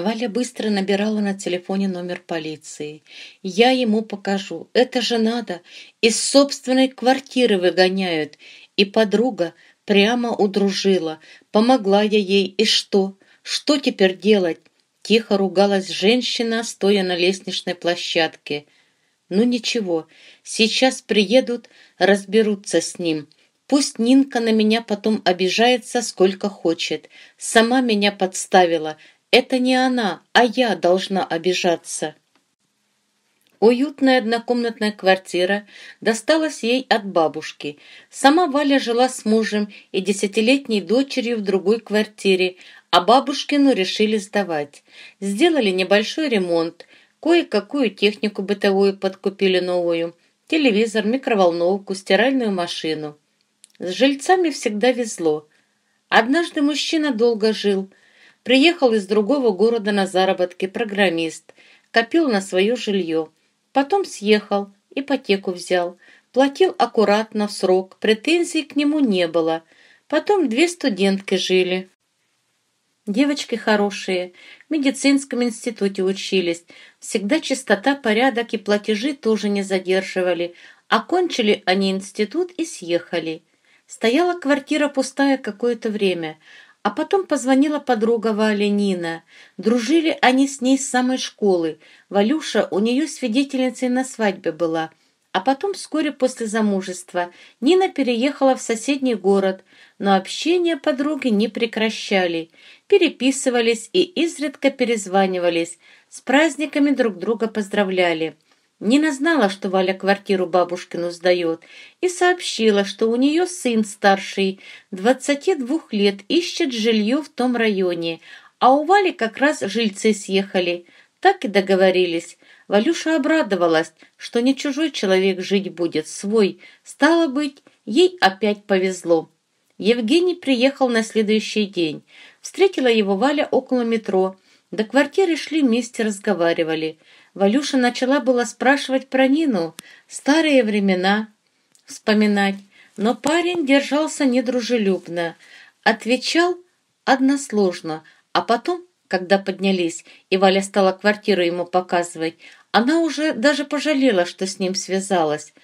Валя быстро набирала на телефоне номер полиции. «Я ему покажу. Это же надо. Из собственной квартиры выгоняют. И подруга прямо удружила. Помогла я ей. И что? Что теперь делать?» Тихо ругалась женщина, стоя на лестничной площадке. «Ну ничего, сейчас приедут, разберутся с ним». Пусть Нинка на меня потом обижается сколько хочет. Сама меня подставила. Это не она, а я должна обижаться. Уютная однокомнатная квартира досталась ей от бабушки. Сама Валя жила с мужем и десятилетней дочерью в другой квартире, а бабушкину решили сдавать. Сделали небольшой ремонт, кое-какую технику бытовую подкупили новую, телевизор, микроволновку, стиральную машину. С жильцами всегда везло. Однажды мужчина долго жил – Приехал из другого города на заработки программист, копил на свое жилье. Потом съехал, ипотеку взял. Платил аккуратно, в срок, претензий к нему не было. Потом две студентки жили. Девочки хорошие, в медицинском институте учились. Всегда чистота, порядок и платежи тоже не задерживали. Окончили они институт и съехали. Стояла квартира пустая какое-то время – а потом позвонила подруга Валенина. Дружили они с ней с самой школы. Валюша у нее свидетельницей на свадьбе была. А потом, вскоре после замужества, Нина переехала в соседний город, но общение подруги не прекращали. Переписывались и изредка перезванивались, с праздниками друг друга поздравляли. Нина знала, что Валя квартиру бабушкину сдает, и сообщила, что у нее сын старший, 22 лет, ищет жилье в том районе, а у Вали как раз жильцы съехали. Так и договорились. Валюша обрадовалась, что не чужой человек жить будет, свой. Стало быть, ей опять повезло. Евгений приехал на следующий день. Встретила его Валя около метро. До квартиры шли вместе разговаривали. Валюша начала было спрашивать про Нину, старые времена, вспоминать, но парень держался недружелюбно, отвечал односложно, а потом, когда поднялись, и Валя стала квартиру ему показывать, она уже даже пожалела, что с ним связалась.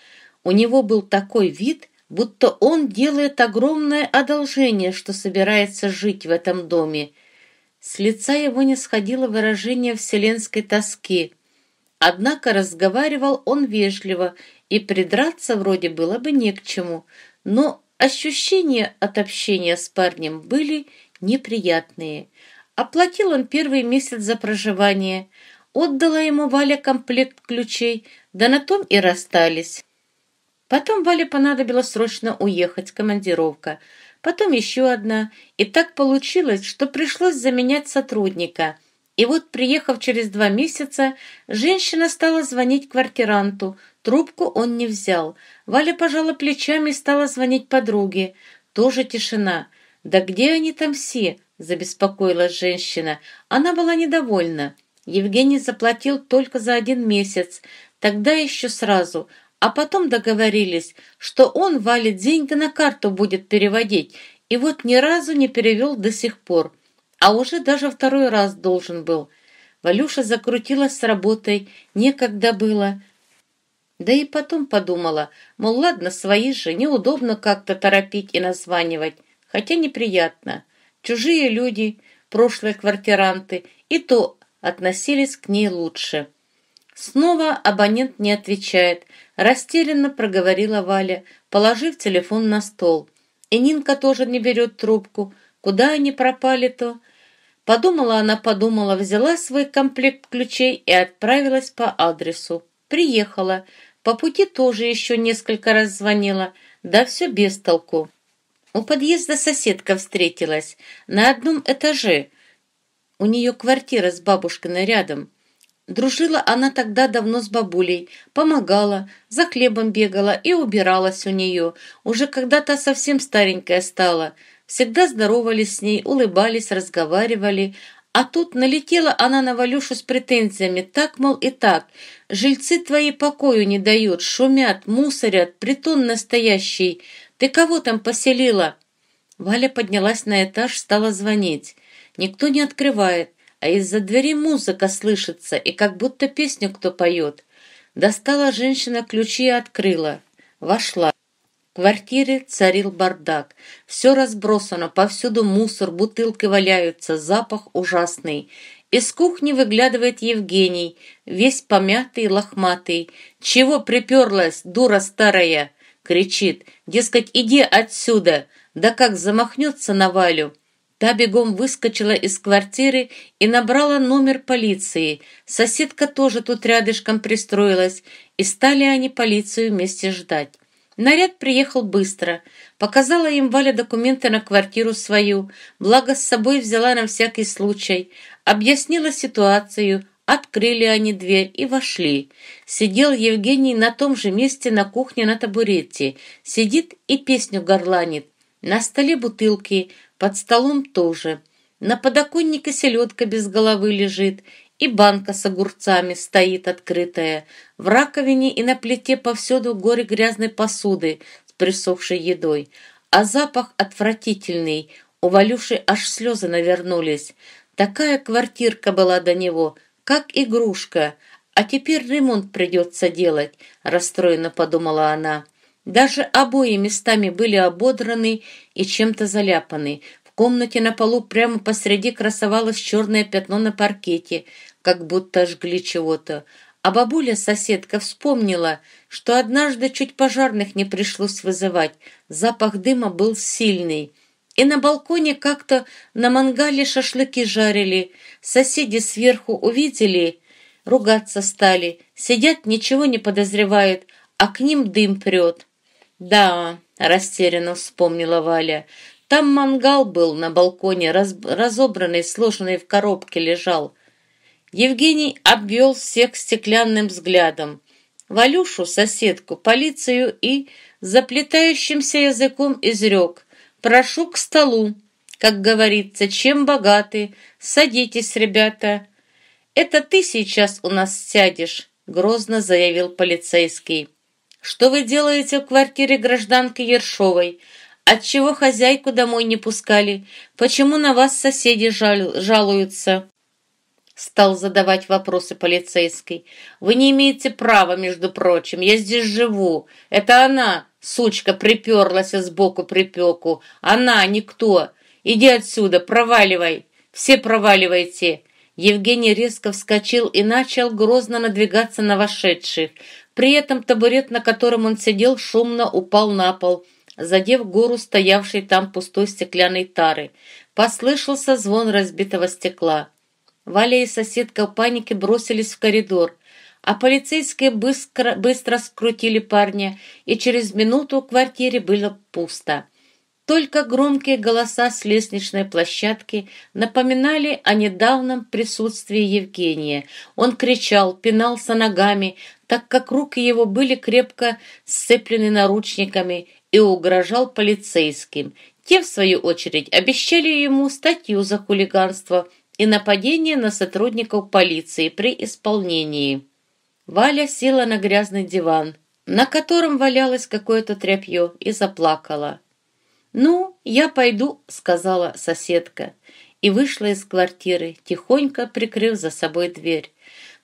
У него был такой вид, будто он делает огромное одолжение, что собирается жить в этом доме. С лица его не сходило выражение вселенской тоски – Однако разговаривал он вежливо, и придраться вроде было бы не к чему, но ощущения от общения с парнем были неприятные. Оплатил он первый месяц за проживание, отдала ему Валя комплект ключей, да на том и расстались. Потом Вале понадобилось срочно уехать, командировка. Потом еще одна, и так получилось, что пришлось заменять сотрудника – и вот, приехав через два месяца, женщина стала звонить квартиранту. Трубку он не взял. Валя пожала плечами и стала звонить подруге. Тоже тишина. «Да где они там все?» – забеспокоилась женщина. Она была недовольна. Евгений заплатил только за один месяц, тогда еще сразу, а потом договорились, что он Вале деньги на карту будет переводить, и вот ни разу не перевел до сих пор а уже даже второй раз должен был. Валюша закрутилась с работой, некогда было. Да и потом подумала, мол, ладно, свои же, неудобно как-то торопить и названивать, хотя неприятно. Чужие люди, прошлые квартиранты, и то относились к ней лучше. Снова абонент не отвечает, растерянно проговорила Валя, положив телефон на стол. И Нинка тоже не берет трубку – Куда они пропали-то? Подумала она, подумала, взяла свой комплект ключей и отправилась по адресу. Приехала. По пути тоже еще несколько раз звонила. Да все без толку. У подъезда соседка встретилась. На одном этаже. У нее квартира с бабушкиной рядом. Дружила она тогда давно с бабулей, помогала, за хлебом бегала и убиралась у нее, уже когда-то совсем старенькая стала – Всегда здоровались с ней, улыбались, разговаривали. А тут налетела она на Валюшу с претензиями. Так, мол, и так. Жильцы твои покою не дают, шумят, мусорят, притон настоящий. Ты кого там поселила?» Валя поднялась на этаж, стала звонить. Никто не открывает, а из-за двери музыка слышится, и как будто песню кто поет. Достала женщина ключи и открыла. Вошла квартире царил бардак. Все разбросано, повсюду мусор, бутылки валяются, запах ужасный. Из кухни выглядывает Евгений, весь помятый, лохматый. «Чего приперлась, дура старая?» — кричит. «Дескать, иди отсюда!» Да как замахнется на Валю! Та бегом выскочила из квартиры и набрала номер полиции. Соседка тоже тут рядышком пристроилась, и стали они полицию вместе ждать. Наряд приехал быстро. Показала им Валя документы на квартиру свою, благо с собой взяла на всякий случай. Объяснила ситуацию, открыли они дверь и вошли. Сидел Евгений на том же месте на кухне на табурете. Сидит и песню горланит. На столе бутылки, под столом тоже. На подоконнике селедка без головы лежит, и банка с огурцами стоит открытая. В раковине и на плите повсюду горе грязной посуды с присохшей едой. А запах отвратительный. У Валюши аж слезы навернулись. Такая квартирка была до него, как игрушка. А теперь ремонт придется делать, расстроенно подумала она. Даже обои местами были ободраны и чем-то заляпаны комнате на полу прямо посреди красовалось черное пятно на паркете, как будто жгли чего-то. А бабуля-соседка вспомнила, что однажды чуть пожарных не пришлось вызывать. Запах дыма был сильный. И на балконе как-то на мангале шашлыки жарили. Соседи сверху увидели, ругаться стали. Сидят, ничего не подозревают, а к ним дым прет. «Да», — растерянно вспомнила Валя, там мангал был на балконе, раз, разобранный, сложенный в коробке лежал. Евгений обвел всех стеклянным взглядом. Валюшу, соседку, полицию и заплетающимся языком изрек. «Прошу к столу, как говорится, чем богаты. Садитесь, ребята». «Это ты сейчас у нас сядешь», — грозно заявил полицейский. «Что вы делаете в квартире гражданки Ершовой? Отчего хозяйку домой не пускали? Почему на вас соседи жалуются?» Стал задавать вопросы полицейской. «Вы не имеете права, между прочим. Я здесь живу. Это она, сучка, приперлась сбоку припеку. Она, никто. Иди отсюда, проваливай. Все проваливайте». Евгений резко вскочил и начал грозно надвигаться на вошедших. При этом табурет, на котором он сидел, шумно упал на пол – задев гору стоявшей там пустой стеклянной тары. Послышался звон разбитого стекла. Валя и соседка в панике бросились в коридор, а полицейские быстро, быстро скрутили парня, и через минуту в квартире было пусто. Только громкие голоса с лестничной площадки напоминали о недавнем присутствии Евгения. Он кричал, пинался ногами, так как руки его были крепко сцеплены наручниками, и угрожал полицейским. Те, в свою очередь, обещали ему статью за хулиганство и нападение на сотрудников полиции при исполнении. Валя села на грязный диван, на котором валялось какое-то тряпье, и заплакала. «Ну, я пойду», — сказала соседка, и вышла из квартиры, тихонько прикрыв за собой дверь.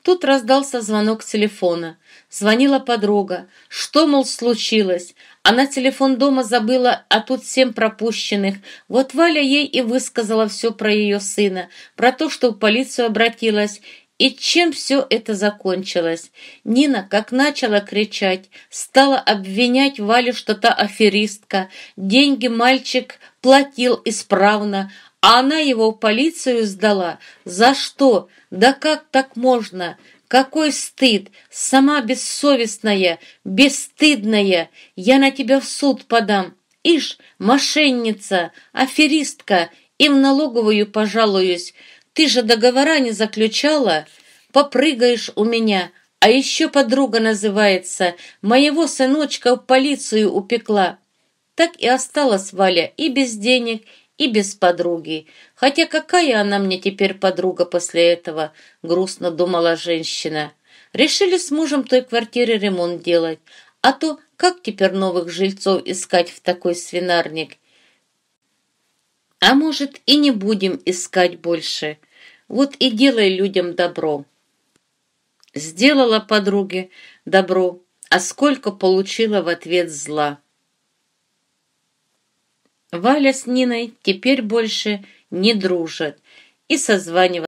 Тут раздался звонок телефона. Звонила подруга. Что, мол, случилось? Она телефон дома забыла, а тут семь пропущенных. Вот Валя ей и высказала все про ее сына, про то, что в полицию обратилась, и чем все это закончилось? Нина, как начала кричать, стала обвинять Валю, что та аферистка. Деньги мальчик платил исправно, а она его в полицию сдала. За что? Да как так можно? Какой стыд! Сама бессовестная, бесстыдная! Я на тебя в суд подам. Ишь, мошенница, аферистка, и в налоговую пожалуюсь. Ты же договора не заключала? Попрыгаешь у меня. А еще подруга называется. Моего сыночка в полицию упекла. Так и осталась Валя и без денег, и без подруги. Хотя какая она мне теперь подруга после этого, грустно думала женщина. Решили с мужем той квартиры ремонт делать. А то как теперь новых жильцов искать в такой свинарник? А может, и не будем искать больше. Вот и делай людям добро. Сделала подруге добро, а сколько получила в ответ зла. Валя с Ниной теперь больше не дружат и созваниваться